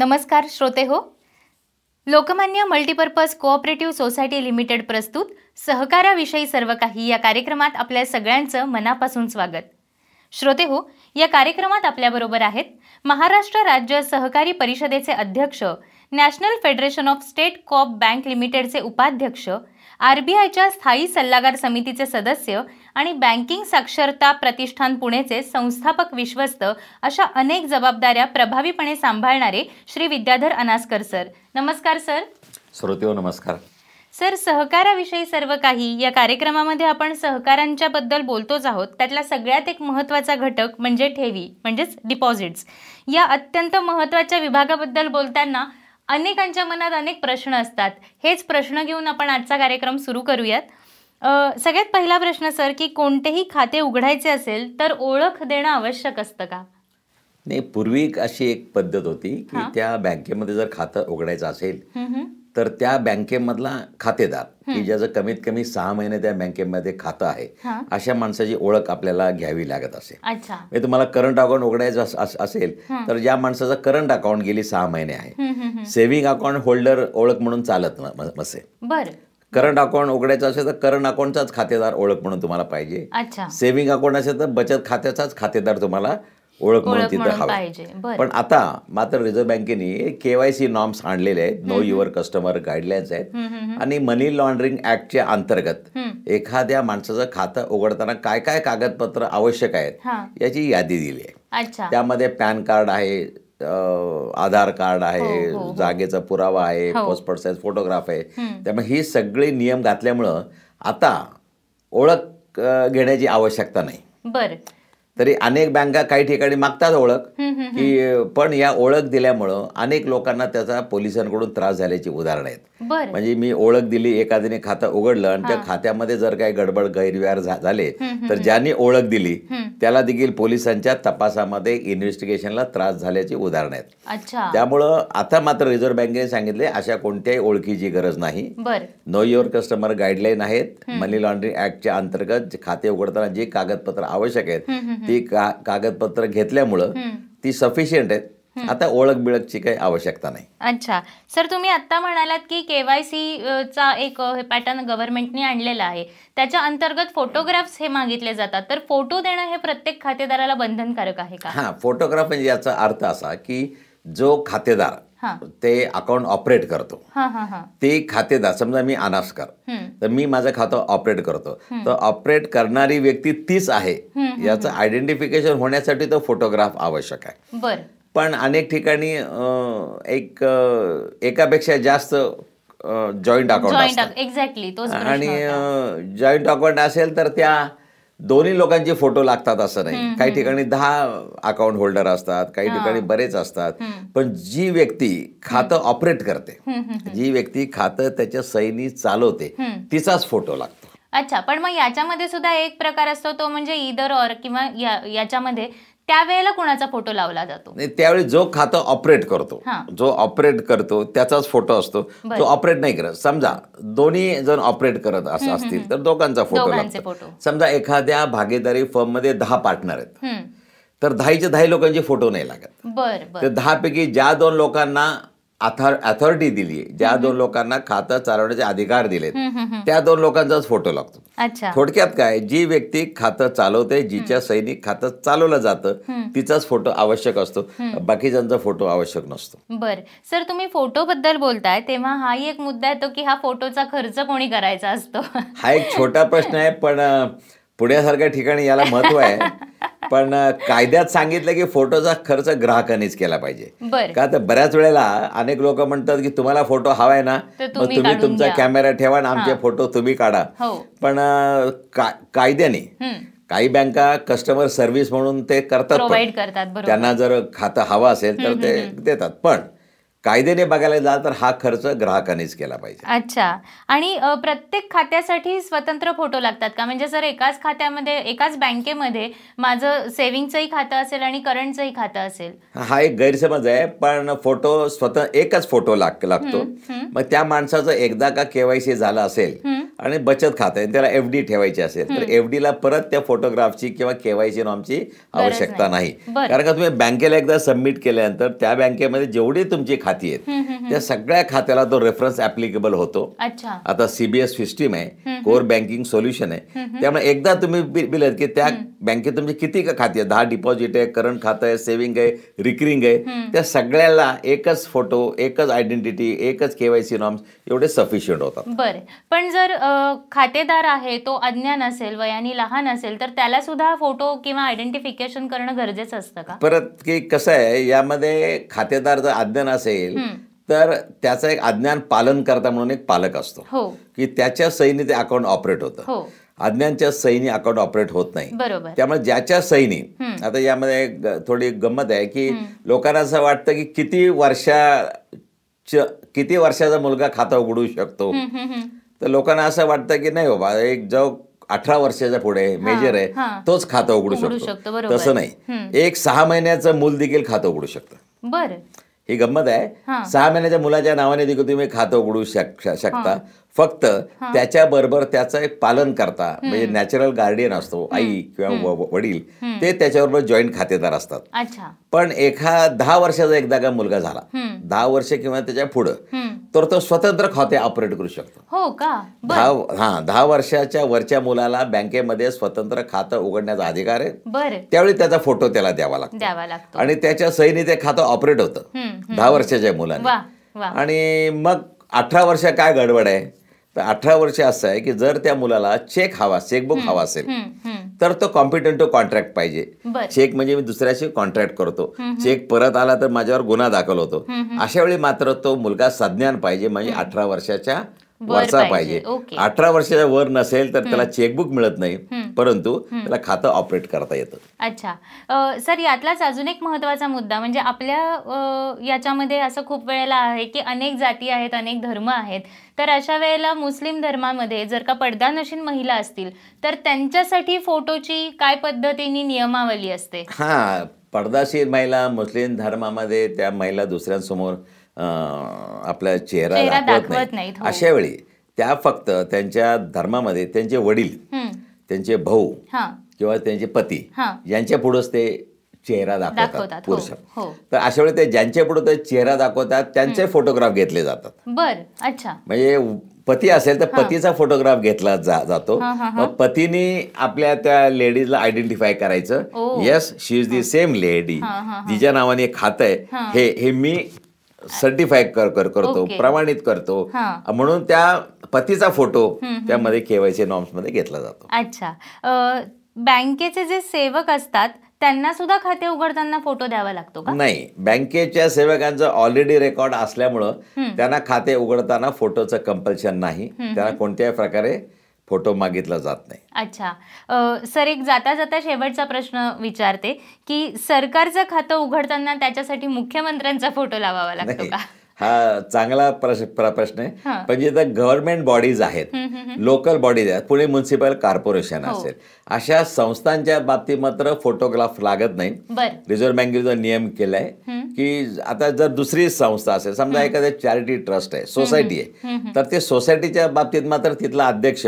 नमस्कार श्रोते हो Lokmanya multipurpose cooperative society limited प्रस्तुत सहकाराविषयी सर्व काही या कार्यक्रमात आपल्या सगळ्यांचं मनापासून स्वागत श्रोते हो या कार्यक्रमात आपल्याबरोबर आहेत महाराष्ट्र राज्य सहकारी परिषदेचे अध्यक्ष national federation of state coop bank लिमिटेडचे उपाध्यक्ष आर बी आयच्या स्थायी सल्लागार समितीचे सदस्य आणि बँकिंग साक्षरता प्रतिष्ठान पुणेचे संस्थापक विश्वस्त अशा अनेक जबाबदाऱ्या प्रभावीपणे सांभाळणारे श्री विद्याधर अनास्कर सर नमस्कार सर श्रोतेव नमस्कार सर सहकाराविषयी सर्व काही या कार्यक्रमामध्ये आपण सहकारांच्या बद्दल बोलतोच आहोत त्यातला सगळ्यात एक महत्त्वाचा घटक म्हणजे ठेवी म्हणजेच डिपॉझिट्स या अत्यंत महत्त्वाच्या विभागाबद्दल बोलताना अनेकांच्या मनात अनेक प्रश्न असतात हेच प्रश्न घेऊन आपण आजचा कार्यक्रम सुरू करूयात सगळ्यात पहिला प्रश्न सर की कोणतेही खाते उघडायचे असेल तर ओळख देणं आवश्यक असतं का नाही पूर्वी अशी एक पद्धत होती की त्या बँकेमध्ये जर खातं उघडायचं असेल तर त्या बँकेमधला खातेदार की ज्याचं कमीत कमी सहा महिने त्या बँकेमध्ये खातं आहे अशा माणसाची ओळख आपल्याला घ्यावी लागत असेल म्हणजे तुम्हाला करंट अकाउंट उघडायचं असेल तर ज्या माणसाचं करंट अकाउंट गेली सहा महिने आहे सेव्हिंग अकाउंट होल्डर ओळख म्हणून चालत नसेल करंट अकाउंट उघडायचं असेल तर करंट अकाउंटचाच खातेदार ओळख म्हणून तुम्हाला पाहिजे सेव्हिंग अकाउंट असेल तर बचत खात्याचाच खातेदार तुम्हाला ओळख म्हणून तिथं हवा पण आता मात्र रिझर्व्ह बँकेने केवायसी नॉर्म्स आणलेले आहेत नो युअर कस्टमर गाईडलाइन्स आहेत आणि मनी लॉन्ड्रिंग ऍक्टच्या अंतर्गत एखाद्या माणसाचं खातं उघडताना काय काय कागदपत्र आवश्यक आहेत याची यादी दिली आहे त्यामध्ये पॅन कार्ड आहे आधार कार्ड आहे हो, हो, हो. जागेचा पुरावा आहे पासपोर्ट साईज फोटोग्राफ आहे त्यामुळे हे सगळे नियम घातल्यामुळं आता ओळख घेण्याची आवश्यकता नाही बरं तरी अनेक बँका काही ठिकाणी मागतात ओळख की पण या ओळख दिल्यामुळं अनेक लोकांना त्याचा पोलिसांकडून त्रास झाल्याची उदाहरणं आहेत म्हणजे मी ओळख दिली एखाद्याने खातं उघडलं आणि त्या खात्यामध्ये जर काही गडबड गैरव्यवहार झाले तर ज्यांनी ओळख दिली त्याला देखील पोलिसांच्या तपासामध्ये इन्व्हेस्टिगेशनला त्रास झाल्याची उदाहरणं आहेत त्यामुळं आता मात्र रिझर्व्ह बँकेने सांगितले अशा कोणत्याही ओळखीची गरज नाही नो युअर कस्टमर गाईडलाईन आहेत मनी लॉन्ड्रिंग ऍक्टच्या अंतर्गत खाते उघडताना जे कागदपत्र आवश्यक आहेत ती कागदपत्र घेतल्यामुळं ती सफिशियंट आहेत आता ओळख बिळखची काही आवश्यकता नाही अच्छा सर तुम्ही आता म्हणालात की केवायसी चा एक पॅटर्न गव्हर्नमेंटने आणलेला आहे त्याच्या अंतर्गत फोटोग्राफ्स हे मागितले जातात तर फोटो देणं हे प्रत्येक खातेदाराला बंधनकारक आहे का हा फोटोग्राफ म्हणजे याचा अर्थ असा की जो खातेदार ते अकाउंट ऑपरेट करतो ते खातेदार समजा मी अनास्कर तर मी माझं खातं ऑपरेट करतो तर ऑपरेट करणारी व्यक्ती तीच आहे याचं आयडेंटिफिकेशन होण्यासाठी तो फोटोग्राफ आवश्यक आहे पण अनेक ठिकाणी एक एकापेक्षा जास्त जॉईंट अकाउंट एक्झॅक्टली आणि जॉईंट अकाउंट असेल तर त्या दोन्ही लोकांचे फोटो लागतात असं नाही काही ठिकाणी दहा अकाउंट होल्डर असतात काही ठिकाणी बरेच असतात पण जी व्यक्ती खातं ऑपरेट करते जी व्यक्ती खातं त्याच्या सैनी चालवते तिचाच फोटो लागतो अच्छा पण मग याच्यामध्ये सुद्धा एक प्रकार असतो तो म्हणजे इदर ऑर किंवा याच्यामध्ये त्यावेळेला कुणाचा फोटो लावला जातो त्यावेळी जो खातं ऑपरेट करतो जो ऑपरेट करतो त्याचाच फोटो असतो तो ऑपरेट नाही करत समजा दोन्ही जण ऑपरेट करत असं असतील तर दोघांचा फोटो लागतो समजा एखाद्या भागीदारी फर्म मध्ये दहा पार्टनर आहेत तर दहाच्या दहा लोकांचे फोटो नाही लागत तर दहा पैकी ज्या दोन लोकांना अथॉरिटी दिली ज्या दोन लोकांना खातं चालवण्याचे अधिकार दिलेत त्या दोन लोकांचाच फोटो लागतो थोडक्यात काय जी व्यक्ती खातं चालवते जिच्या सैनिक खातं चालवलं जातं तिचाच फोटो आवश्यक असतो बाकीच्यांचा फोटो आवश्यक नसतो बर सर तुम्ही फोटो बद्दल बोलताय तेव्हा हाही एक मुद्दा येतो की हा फोटोचा खर्च कोणी करायचा असतो हा एक छोटा प्रश्न आहे पण पुण्यासारख्या ठिकाणी याला महत्व आहे पण कायद्यात सांगितलं की फोटोचा खर्च ग्राहकांनीच केला पाहिजे का तर बऱ्याच वेळेला अनेक लोक म्हणतात की तुम्हाला फोटो हवाय ना मग तुम्ही तुमचा कॅमेरा ठेवा आणि आमचे फोटो तुम्ही काढा हो. पण कायद्याने काही बँका कस्टमर सर्व्हिस म्हणून ते करतात त्यांना जर खातं हवं असेल तर ते देतात पण कायद्याने बघायला जा तर हा खर्च ग्राहकानेच केला पाहिजे अच्छा आणि प्रत्येक खात्यासाठी स्वतंत्र फोटो लागतात का म्हणजे जर एकाच खात्यामध्ये एकाच बँकेमध्ये माझं सेव्हिंगचंही खातं असेल आणि करंटचंही खातं असेल हा एक गैरसमज आहे पण फोटो स्वतः एकच फोटो लागतो मग त्या माणसाचं एकदा का केवायसी झालं असेल आणि बचत खातं आहे त्याला एफ डी ठेवायची असेल तर एफ ला परत त्या फोटोग्राफची किंवा केवायसी नॉर्मची आवश्यकता नाही कारण का तुम्ही बँकेला एकदा सबमिट केल्यानंतर त्या बँकेमध्ये जेवढी तुमची खाती आहेत त्या सगळ्या खात्याला तो रेफरन्स एप्लिकेबल होतो आता सीबीएस सिस्टीम आहे कोर बँकिंग सोल्युशन आहे त्यामुळे एकदा तुम्ही बिलत की त्या बँकेत तुमचे किती खाती आहे दहा डिपॉझिट आहे करंट खातं आहे सेव्हिंग आहे रिकरिंग आहे त्या सगळ्याला एकच फोटो एकच आयडेंटिटी एकच केवायसी नॉर्म्स एवढे सफिशियंट होतात बरं पण जर खातेदार आहे तो अज्ञान असेल वयाने लहान असेल तर त्याला सुद्धा फोटो किंवा आयडेंटिफिकेशन करणं गरजेचं असतं का परत की कसं आहे यामध्ये खातेदार जर अज्ञान असेल तर त्याचं एक अज्ञान पालन करता म्हणून एक पालक असतो हो की त्याच्या सहीने ते अकाउंट ऑपरेट होतं हो. अज्ञानच्या सैनी अकाउंट ऑपरेट होत नाही त्यामुळे ज्याच्या सैनी आता यामध्ये थोडी गंमत आहे की लोकांना असं वाटतं की किती वर्षा किती वर्षाचा मुलगा खाता उघडू शकतो तर लोकांना असं वाटतं की नाही बाबा एक जो अठरा वर्षाचा पुढे मेजर आहे तोच खातं उघडू शकतो तसं नाही एक सहा महिन्याचं मूल देखील खातं उघडू शकतं बरं ही गंमत आहे सहा महिन्याच्या मुलाच्या नावाने देखील तुम्ही खातं उघडू शक शकता फक्त त्याच्याबरोबर त्याचं एक पालन करता म्हणजे नॅचरल गार्डियन असतो आई किंवा वडील ते त्याच्याबरोबर जॉईंट खातेदार असतात पण एखा दहा वर्षाचा एकदा का मुलगा झाला दहा वर्ष किंवा त्याच्या पुढं तर तो स्वतंत्र खाते ऑपरेट करू शकतो हो का हा दहा वर्षाच्या वरच्या मुलाला बँकेमध्ये स्वतंत्र खातं उघडण्याचा अधिकार आहे त्यावेळी त्याचा फोटो त्याला द्यावा लागतो आणि त्याच्या सहीने ते खातं ऑपरेट होतं दहा वर्षाच्या मुलांना आणि मग अठरा वर्ष काय गडबड आहे अठरा वर्ष असं आहे की जर त्या मुलाला चेक हवा चेकबुक हवा असेल तर तो कॉम्पिटंट टू कॉन्ट्रॅक्ट पाहिजे चेक म्हणजे मी दुसऱ्याशी कॉन्ट्रॅक्ट करतो चेक परत आला तर माझ्यावर गुन्हा दाखल होतो अशा वेळी मात्र तो मुलगा सज्ञान पाहिजे म्हणजे अठरा वर्षाच्या वरचा पाहिजे अठरा वर्षाच्या वर नसेल तर त्याला चेकबुक मिळत नाही परंतु त्याला खातं ऑपरेट करता येतं अच्छा सर यातलाच अजून एक महत्वाचा मुद्दा म्हणजे आपल्या याच्यामध्ये असं खूप वेळेला आहे की अनेक जाती आहेत अनेक धर्म आहेत तर अशा वेळेला मुस्लिम धर्मामध्ये जर का पडदा पडदानशीन महिला असतील तर त्यांच्यासाठी फोटोची काय पद्धतीने नियमावली असते हा पडदाशीर महिला मुस्लिम धर्मामध्ये त्या महिला दुसऱ्यांसमोर आपला चेहरा दाखवत नाही हो. अशा वेळी त्या फक्त त्यांच्या धर्मामध्ये त्यांचे वडील त्यांचे भाऊ किंवा त्यांचे पती यांच्या पुढेच ते चेहरा दाखवतात हो, पुरुष हो. तर अशा वेळी ते ज्यांच्या पुढे ते चेहरा दाखवतात त्यांचे फोटोग्राफ घेतले जातात बर अच्छा म्हणजे पती असेल तर पतीचा फोटोग्राफ घेतला जातो मग पतीने आपल्या त्या लेडीजला आयडेंटिफाय करायचं yes she is the same lady तिच्या नावाने खात आहे हे हे मी सर्टिफाय कर कर करतो okay. प्रमाणित करतो म्हणून त्या पतीचा फोटो त्यामध्ये केवायसी नॉर्म्स मध्ये घेतला जातो अच्छा बँकेचे जे सेवक असतात त्यांना सुद्धा खाते उघडताना फोटो द्यावा लागतो का नाही बँकेच्या सेवकांचं ऑलरेडी रेकॉर्ड असल्यामुळं त्यांना खाते उघडताना फोटोचं कंपल्शन नाही त्यांना कोणत्याही प्रकारे फोटो मागितला जात नाही अच्छा सर एक जाता जाता शेवटचा प्रश्न विचारते की सरकारचं खातं उघडताना त्याच्यासाठी मुख्यमंत्र्यांचा फोटो लावावा लागतो का हा चांगला प्रश्न आहे पण जे गव्हर्नमेंट बॉडीज आहेत लोकल बॉडीज आहेत पुणे म्युन्सिपल कॉर्पोरेशन हो. असेल अशा संस्थांच्या बाबतीत मात्र फोटोग्राफ लागत नाही रिझर्व्ह बँकेचा नियम केलाय की आता जर दुसरी संस्था असेल समजा एखाद्या चॅरिटी ट्रस्ट आहे सोसायटी आहे तर ते सोसायटीच्या बाबतीत मात्र तिथला अध्यक्ष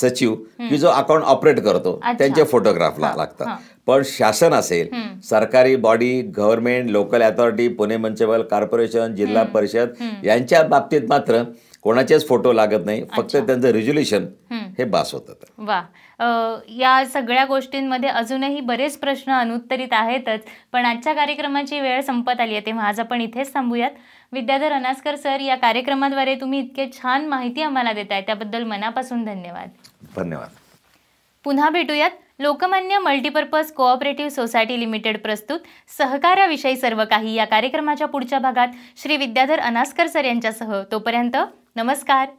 सचिव की जो अकाउंट ऑपरेट करतो त्यांचे फोटोग्राफला लागतात पण शासन असेल सरकारी body government local authority Pune municipal corporation Zilla Parishad यांच्या बाबतीत मात्र कोणाचेच फोटो लागत नाही फक्त त्यांचं रिझोल्युशन हे बास होतं वा या सगळ्या गोष्टींमध्ये अजूनही बरेच प्रश्न अनुत्तरित आहेतच पण आजच्या कार्यक्रमाची वेळ संपत आली आहे तेव्हा आज आपण इथेच थांबूयात विद्याधर अनास्कर सर या कार्यक्रमाद्वारे तुम्ही इतके छान माहिती आम्हाला देताय त्याबद्दल मनापासून धन्यवाद धन्यवाद पुन्हा भेटूयात Lokmanya multipurpose cooperative society limited प्रस्तुत सहकार्याविषयी सर्व काही या कार्यक्रमाच्या पुढच्या भागात श्री विद्याधर अनास्कर सर यांच्यासह तोपर्यंत नमस्कार